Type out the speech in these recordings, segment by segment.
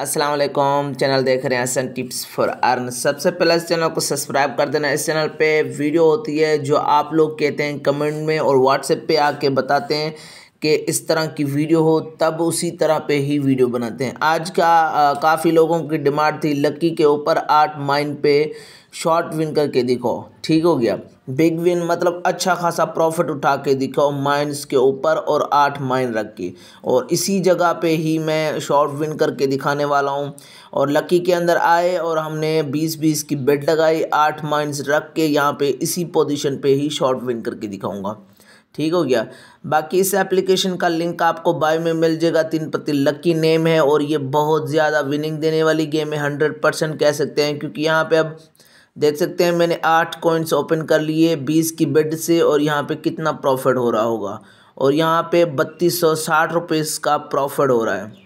Aslam channel देख रहे हैं सन टिप्स फॉर अर्न सबसे पहले इस चैनल को सब्सक्राइब कर देना इस चैनल पे वीडियो होती है जो आप लोग कहते हैं कमेंट में और व्हाट्सएप पे आके बताते हैं कि इस तरह की वीडियो हो तब उसी तरह पे ही वीडियो बनाते हैं आज का काफ़ी लोगों की डिमांड थी लकी के ऊपर आठ माइन पे शॉर्ट विन करके दिखाओ ठीक हो गया बिग विन मतलब अच्छा खासा प्रॉफिट उठा के दिखाओ माइंस के ऊपर और आठ माइन रख के और इसी जगह पे ही मैं शॉर्ट विन करके दिखाने वाला हूँ और लकी के अंदर आए और हमने बीस बीस की बेड लगाई आठ माइंस रख के यहाँ पे इसी पोजीशन पे ही शॉर्ट विन करके दिखाऊंगा ठीक हो गया बाकी इस एप्लीकेशन का लिंक आपको बाय में मिल जाएगा तीन पति लक्की नेम है और ये बहुत ज़्यादा विनिंग देने वाली गेम है हंड्रेड परसेंट कह सकते हैं क्योंकि यहाँ पे अब देख सकते हैं मैंने आठ कॉइन्स ओपन कर लिए बीस की बेड से और यहाँ पे कितना प्रॉफिट हो रहा होगा और यहाँ पे बत्तीस सौ साठ रुपये का प्रॉफिट हो रहा है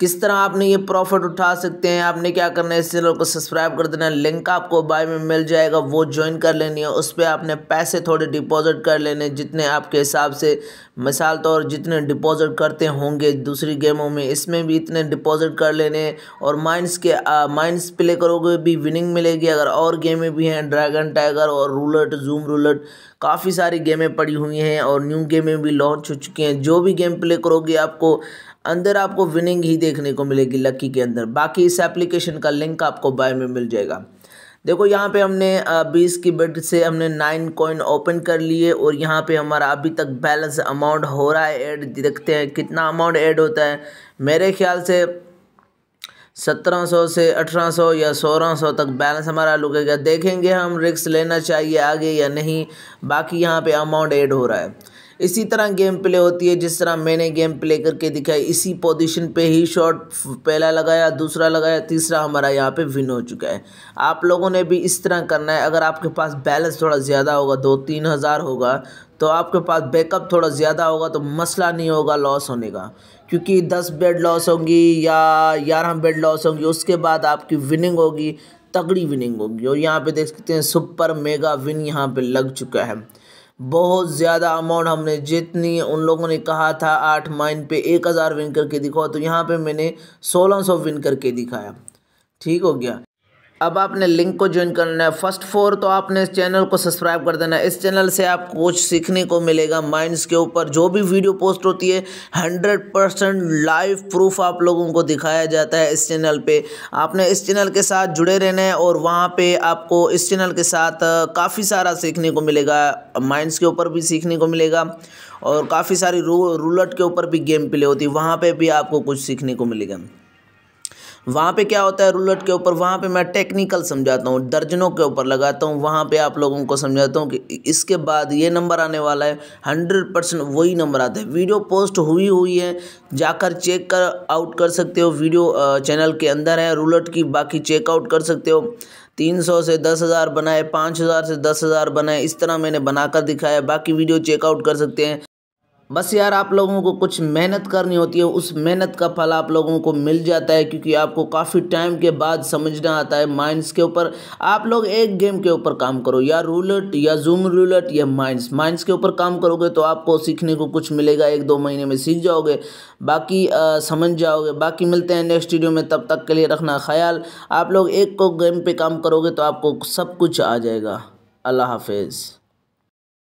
किस तरह आपने ये प्रॉफिट उठा सकते हैं आपने क्या करना है इस चैनल को सब्सक्राइब कर देना है लिंक आपको बाय में मिल जाएगा वो ज्वाइन कर लेनी है उस पर आपने पैसे थोड़े डिपॉजिट कर लेने जितने आपके हिसाब से मिसाल तौर जितने डिपॉजिट करते होंगे दूसरी गेमों में इसमें भी इतने डिपॉजिट कर लेने और माइंस के माइंस प्ले करोगे भी विनिंग मिलेगी अगर और गेमें भी हैं ड्रैगन टाइगर और रूलट जूम रूलट काफ़ी सारी गेमें पड़ी हुई हैं और न्यू गेमें भी लॉन्च हो चुकी हैं जो भी गेम प्ले करोगे आपको अंदर आपको विनिंग ही दे देखने को मिलेगी लकी के अंदर बाकी इस एप्लीकेशन का लिंक आपको बाय में मिल जाएगा देखो यहाँ पे हमने बीस की बेट से हमने नाइन कॉइन ओपन कर लिए और यहाँ पे हमारा अभी तक बैलेंस अमाउंट हो रहा है ऐड देखते हैं कितना अमाउंट ऐड होता है मेरे ख्याल से सत्रह सौ से अठारह सौ या सोलह सौ तक बैलेंस हमारा लुकेगा देखेंगे हम रिक्स लेना चाहिए आगे या नहीं बाकी यहाँ पे अमाउंट ऐड हो रहा है इसी तरह गेम प्ले होती है जिस तरह मैंने गेम प्ले करके दिखाई इसी पोजीशन पे ही शॉट पहला लगाया दूसरा लगाया तीसरा हमारा यहाँ पे विन हो चुका है आप लोगों ने भी इस तरह करना है अगर आपके पास बैलेंस थोड़ा ज़्यादा होगा दो तीन हज़ार होगा तो आपके पास बैकअप थोड़ा ज़्यादा होगा तो मसला नहीं होगा लॉस होने का क्योंकि दस बेड लॉस होंगी या ग्यारह बेड लॉस होंगी उसके बाद आपकी विनिंग होगी तगड़ी विनिंग होगी और यहाँ पे देख सकते हैं सुपर मेगा विन यहाँ पे लग चुका है बहुत ज़्यादा अमाउंट हमने जितनी उन लोगों ने कहा था आठ माइन पे एक हज़ार विन करके दिखाओ तो यहाँ पे मैंने सोलह सौ विन करके दिखाया ठीक हो गया अब आपने लिंक को ज्वाइन करना है फर्स्ट फोर तो आपने इस चैनल को सब्सक्राइब कर देना है इस चैनल से आपको कुछ सीखने को मिलेगा माइंड्स के ऊपर जो भी वीडियो पोस्ट होती है हंड्रेड परसेंट लाइव प्रूफ आप लोगों को दिखाया जाता है इस चैनल पे आपने इस चैनल के साथ जुड़े रहना है और वहाँ पे आपको इस चैनल के साथ काफ़ी सारा सीखने को मिलेगा माइंड्स के ऊपर भी सीखने को मिलेगा और काफ़ी सारी रू रूलट के ऊपर भी गेम प्ले होती है वहाँ पर भी आपको कुछ सीखने को मिलेगा वहाँ पे क्या होता है रूलेट के ऊपर वहाँ पे मैं टेक्निकल समझाता हूँ दर्जनों के ऊपर लगाता हूँ वहाँ पे आप लोगों को समझाता हूँ कि इसके बाद ये नंबर आने वाला है हंड्रेड परसेंट वही नंबर आता है वीडियो पोस्ट हुई हुई है जाकर चेक कर आउट कर सकते हो वीडियो चैनल के अंदर है रूलेट की बाकी चेकआउट कर सकते हो तीन सौ से दस हज़ार बनाए पाँच हज़ार से दस हज़ार बनाए इस तरह मैंने बनाकर दिखाया बाकी वीडियो चेकआउट कर सकते हैं बस यार आप लोगों को कुछ मेहनत करनी होती है उस मेहनत का फल आप लोगों को मिल जाता है क्योंकि आपको काफ़ी टाइम के बाद समझना आता है माइंस के ऊपर आप लोग एक गेम के ऊपर काम करो या रूलट या जूम रूलट या माइंस माइंस के ऊपर काम करोगे तो आपको सीखने को कुछ मिलेगा एक दो महीने में सीख जाओगे बाकी आ, समझ जाओगे बाकी मिलते हैं नेक्स्ट वीडियो में तब तक के लिए रखना ख्याल आप लोग एक को गेम पर काम करोगे तो आपको सब कुछ आ जाएगा अल्लाह हाफिज़